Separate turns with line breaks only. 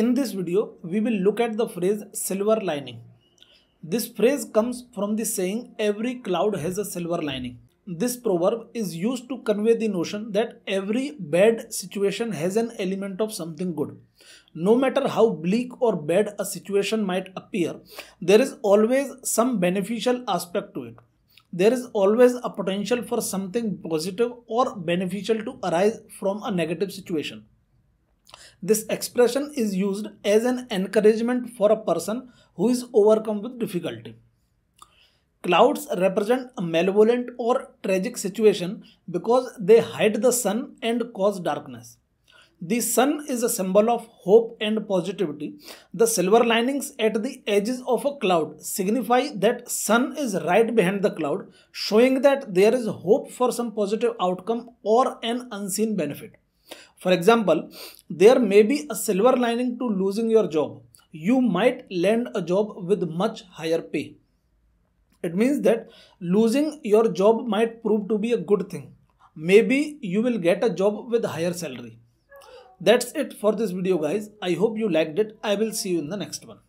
In this video, we will look at the phrase silver lining. This phrase comes from the saying every cloud has a silver lining. This proverb is used to convey the notion that every bad situation has an element of something good. No matter how bleak or bad a situation might appear, there is always some beneficial aspect to it. There is always a potential for something positive or beneficial to arise from a negative situation. This expression is used as an encouragement for a person who is overcome with difficulty. Clouds represent a malevolent or tragic situation because they hide the sun and cause darkness. The sun is a symbol of hope and positivity. The silver linings at the edges of a cloud signify that sun is right behind the cloud, showing that there is hope for some positive outcome or an unseen benefit. For example, there may be a silver lining to losing your job. You might land a job with much higher pay. It means that losing your job might prove to be a good thing. Maybe you will get a job with higher salary. That's it for this video guys. I hope you liked it. I will see you in the next one.